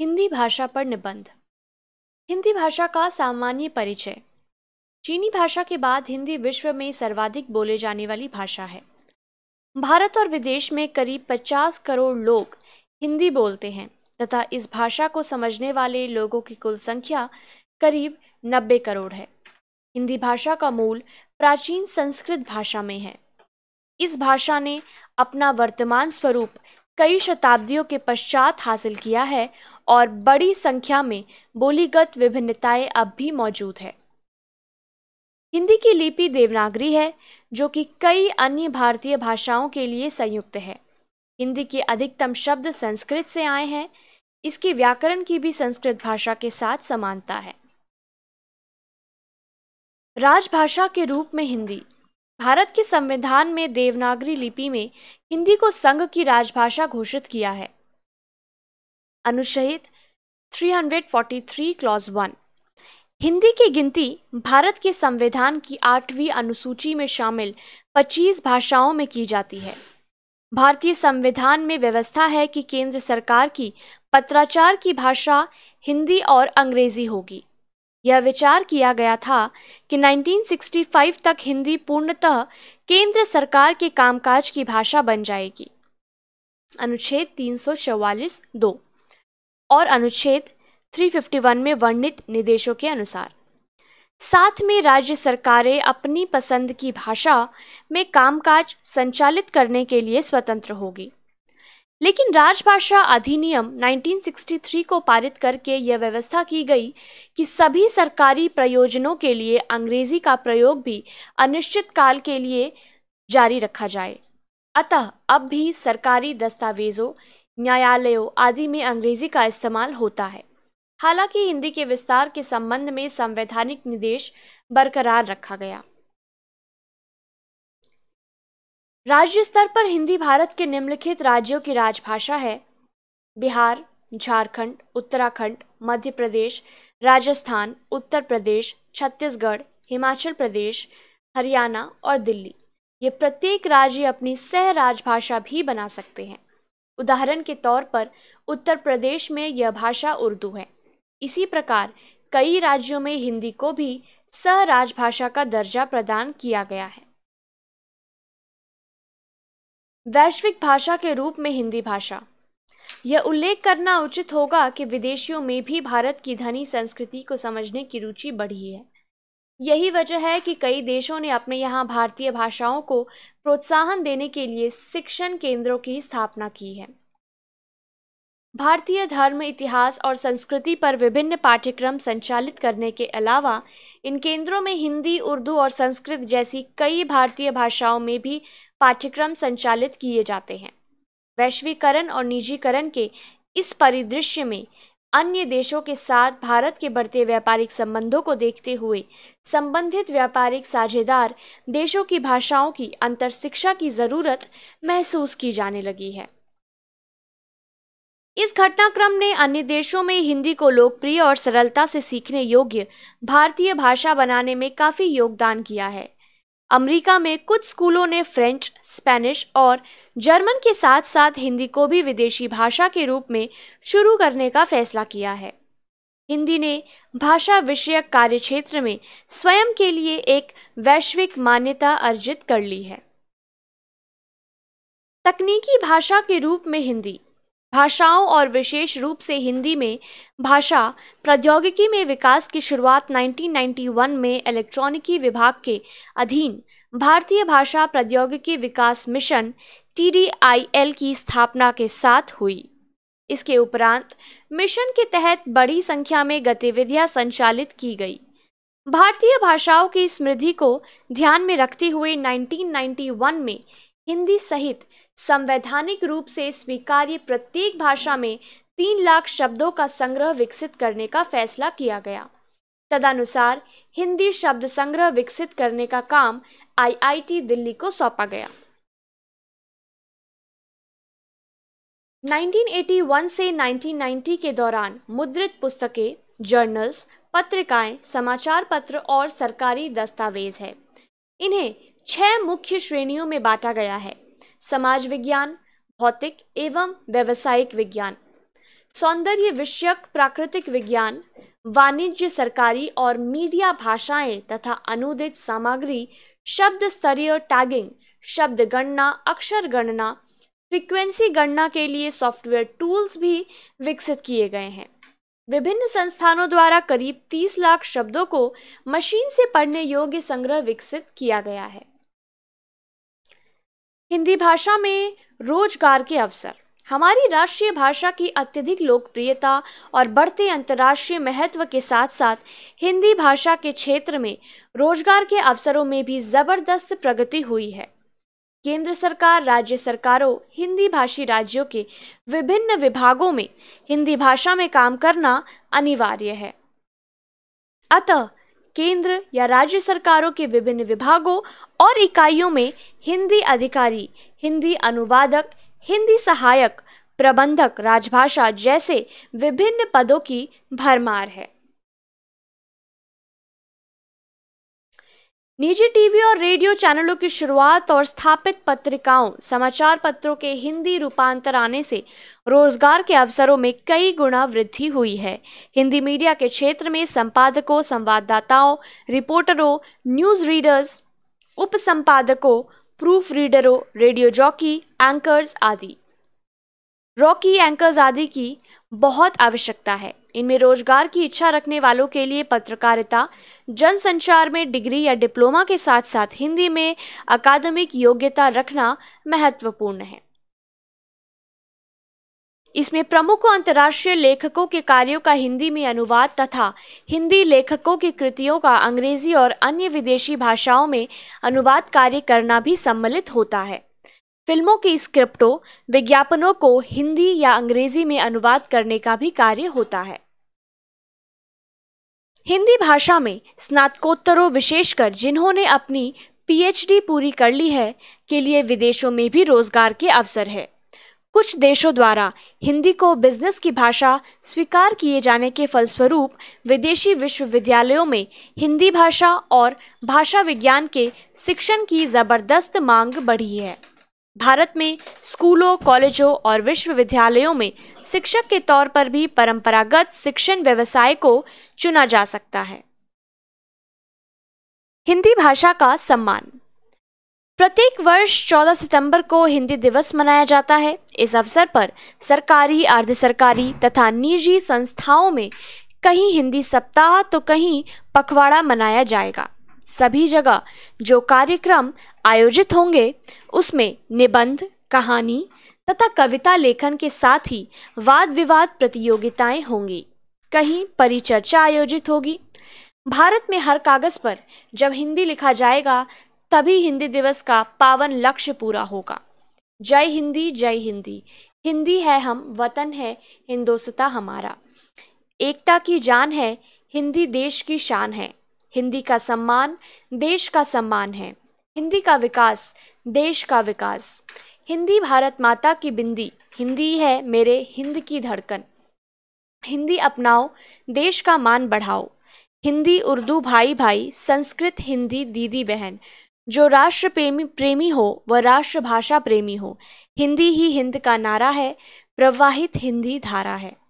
हिंदी भाषा पर निबंध हिंदी भाषा का सामान्य परिचय चीनी भाषा के बाद हिंदी विश्व में सर्वाधिक बोले जाने वाली भाषा है भारत और विदेश में करीब 50 करोड़ लोग हिंदी बोलते हैं तथा इस भाषा को समझने वाले लोगों की कुल संख्या करीब 90 करोड़ है हिंदी भाषा का मूल प्राचीन संस्कृत भाषा में है इस भाषा ने अपना वर्तमान स्वरूप कई शताब्दियों के पश्चात हासिल किया है और बड़ी संख्या में बोलीगत विभिन्नताएं अब भी मौजूद है हिंदी की लिपि देवनागरी है जो कि कई अन्य भारतीय भाषाओं के लिए संयुक्त है हिंदी के अधिकतम शब्द संस्कृत से आए हैं इसके व्याकरण की भी संस्कृत भाषा के साथ समानता है राजभाषा के रूप में हिंदी भारत के संविधान में देवनागरी लिपि में हिंदी को संघ की राजभाषा घोषित किया है अनुच्छेद 343 क्लॉज वन हिंदी की गिनती भारत के संविधान की आठवीं अनुसूची में शामिल 25 भाषाओं में की जाती है भारतीय संविधान में व्यवस्था है कि केंद्र सरकार की पत्राचार की भाषा हिंदी और अंग्रेजी होगी यह विचार किया गया था कि 1965 तक हिंदी पूर्णतः केंद्र सरकार के कामकाज की भाषा बन जाएगी अनुच्छेद 344 दो और अनुच्छेद 351 में वर्णित निर्देशों के अनुसार साथ में राज्य सरकारें अपनी पसंद की भाषा में कामकाज संचालित करने के लिए स्वतंत्र होगी लेकिन राजभाषा अधिनियम 1963 को पारित करके यह व्यवस्था की गई कि सभी सरकारी प्रयोजनों के लिए अंग्रेजी का प्रयोग भी अनिश्चित काल के लिए जारी रखा जाए अतः अब भी सरकारी दस्तावेजों न्यायालयों आदि में अंग्रेजी का इस्तेमाल होता है हालांकि हिंदी के विस्तार के संबंध में संवैधानिक निर्देश बरकरार रखा गया राज्य स्तर पर हिंदी भारत के निम्नलिखित राज्यों की राजभाषा है बिहार झारखंड उत्तराखंड मध्य प्रदेश राजस्थान उत्तर प्रदेश छत्तीसगढ़ हिमाचल प्रदेश हरियाणा और दिल्ली ये प्रत्येक राज्य अपनी सह राजभाषा भी बना सकते हैं उदाहरण के तौर पर उत्तर प्रदेश में यह भाषा उर्दू है इसी प्रकार कई राज्यों में हिंदी को भी सह राजभाषा का दर्जा प्रदान किया गया है वैश्विक भाषा के रूप में हिंदी भाषा यह उल्लेख करना उचित होगा कि विदेशियों में भी भारत की धनी संस्कृति को समझने की रुचि बढ़ी है यही वजह है कि कई देशों ने अपने यहाँ भारतीय भाषाओं को प्रोत्साहन देने के लिए शिक्षण केंद्रों की स्थापना की है भारतीय धर्म इतिहास और संस्कृति पर विभिन्न पाठ्यक्रम संचालित करने के अलावा इन केंद्रों में हिंदी उर्दू और संस्कृत जैसी कई भारतीय भाषाओं में भी पाठ्यक्रम संचालित किए जाते हैं वैश्वीकरण और निजीकरण के इस परिदृश्य में अन्य देशों के साथ भारत के बढ़ते व्यापारिक संबंधों को देखते हुए संबंधित व्यापारिक साझेदार देशों की भाषाओं की अंतर शिक्षा की ज़रूरत महसूस की जाने लगी है इस घटनाक्रम ने अन्य देशों में हिंदी को लोकप्रिय और सरलता से सीखने योग्य भारतीय भाषा बनाने में काफ़ी योगदान किया है अमेरिका में कुछ स्कूलों ने फ्रेंच स्पेनिश और जर्मन के साथ साथ हिंदी को भी विदेशी भाषा के रूप में शुरू करने का फैसला किया है हिंदी ने भाषा विषयक कार्यक्षेत्र में स्वयं के लिए एक वैश्विक मान्यता अर्जित कर ली है तकनीकी भाषा के रूप में हिंदी भाषाओं और विशेष रूप से हिंदी में भाषा प्रौद्योगिकी में विकास की शुरुआत 1991 में इलेक्ट्रॉनिकी विभाग के अधीन भारतीय भाषा प्रौद्योगिकी विकास मिशन टी की स्थापना के साथ हुई इसके उपरांत मिशन के तहत बड़ी संख्या में गतिविधियां संचालित की गई भारतीय भाषाओं की समृद्धि को ध्यान में रखते हुए 1991 में हिंदी सहित संवैधानिक रूप से स्वीकार्य प्रत्येक भाषा में तीन लाख शब्दों का संग्रह विकसित करने का फैसला किया गया तदनुसार हिंदी शब्द संग्रह विकसित करने का काम आईआईटी दिल्ली को सौंपा गया 1981 से 1990 के दौरान मुद्रित पुस्तकें जर्नल्स पत्रिकाएं समाचार पत्र और सरकारी दस्तावेज है इन्हें छह मुख्य श्रेणियों में बांटा गया है समाज विज्ञान भौतिक एवं व्यवसायिक विज्ञान सौंदर्य विषयक प्राकृतिक विज्ञान वाणिज्य सरकारी और मीडिया भाषाएं तथा अनुदित सामग्री शब्द स्तरीय टैगिंग शब्द गणना अक्षर गणना फ्रीक्वेंसी गणना के लिए सॉफ्टवेयर टूल्स भी विकसित किए गए हैं विभिन्न संस्थानों द्वारा करीब 30 लाख शब्दों को मशीन से पढ़ने योग्य संग्रह विकसित किया गया है हिंदी भाषा में रोजगार के अवसर हमारी राष्ट्रीय भाषा की अत्यधिक लोकप्रियता और बढ़ते अंतर्राष्ट्रीय महत्व के साथ साथ हिंदी भाषा के क्षेत्र में रोजगार के अवसरों में भी ज़बरदस्त प्रगति हुई है केंद्र सरकार राज्य सरकारों हिंदी भाषी राज्यों के विभिन्न विभागों में हिंदी भाषा में काम करना अनिवार्य है अतः केंद्र या राज्य सरकारों के विभिन्न विभागों और इकाइयों में हिंदी अधिकारी हिंदी अनुवादक हिंदी सहायक प्रबंधक राजभाषा जैसे विभिन्न पदों की भरमार है निजी टीवी और रेडियो चैनलों की शुरुआत और स्थापित पत्रिकाओं समाचार पत्रों के हिंदी रूपांतर आने से रोजगार के अवसरों में कई गुना वृद्धि हुई है हिंदी मीडिया के क्षेत्र में संपादकों संवाददाताओं रिपोर्टरों न्यूज रीडर्स उप संपादकों प्रूफ रीडरों रेडियो जॉकी एंकर्स आदि रॉकी एंकर्स आदि की बहुत आवश्यकता है इनमें रोजगार की इच्छा रखने वालों के लिए पत्रकारिता जनसंचार में डिग्री या डिप्लोमा के साथ साथ हिंदी में अकादमिक योग्यता रखना महत्वपूर्ण है इसमें प्रमुख अंतर्राष्ट्रीय लेखकों के कार्यों का हिंदी में अनुवाद तथा हिंदी लेखकों की कृतियों का अंग्रेजी और अन्य विदेशी भाषाओं में अनुवाद कार्य करना भी सम्मिलित होता है फिल्मों की स्क्रिप्टों विज्ञापनों को हिंदी या अंग्रेजी में अनुवाद करने का भी कार्य होता है हिंदी भाषा में स्नातकोत्तरों विशेषकर जिन्होंने अपनी पीएचडी पूरी कर ली है के लिए विदेशों में भी रोजगार के अवसर है कुछ देशों द्वारा हिंदी को बिजनेस की भाषा स्वीकार किए जाने के फलस्वरूप विदेशी विश्वविद्यालयों में हिंदी भाषा और भाषा विज्ञान के शिक्षण की ज़बरदस्त मांग बढ़ी है भारत में स्कूलों कॉलेजों और विश्वविद्यालयों में शिक्षक के तौर पर भी परंपरागत शिक्षण व्यवसाय को चुना जा सकता है हिंदी भाषा का सम्मान प्रत्येक वर्ष 14 सितंबर को हिंदी दिवस मनाया जाता है इस अवसर पर सरकारी अर्ध सरकारी तथा निजी संस्थाओं में कहीं हिंदी सप्ताह तो कहीं पखवाड़ा मनाया जाएगा सभी जगह जो कार्यक्रम आयोजित होंगे उसमें निबंध कहानी तथा कविता लेखन के साथ ही वाद विवाद प्रतियोगिताएं होंगी कहीं परिचर्चा आयोजित होगी भारत में हर कागज़ पर जब हिंदी लिखा जाएगा तभी हिंदी दिवस का पावन लक्ष्य पूरा होगा जय हिंदी जय हिंदी हिंदी है हम वतन है हिंदोसता हमारा एकता की जान है हिंदी देश की शान है हिंदी का सम्मान देश का सम्मान है हिंदी का विकास देश का विकास हिंदी भारत माता की बिंदी हिंदी है मेरे हिंद की धड़कन हिंदी अपनाओ देश का मान बढ़ाओ हिंदी उर्दू भाई भाई संस्कृत हिंदी दीदी बहन जो राष्ट्र प्रेमी प्रेमी हो वह राष्ट्रभाषा प्रेमी हो हिंदी ही हिंद का नारा है प्रवाहित हिंदी धारा है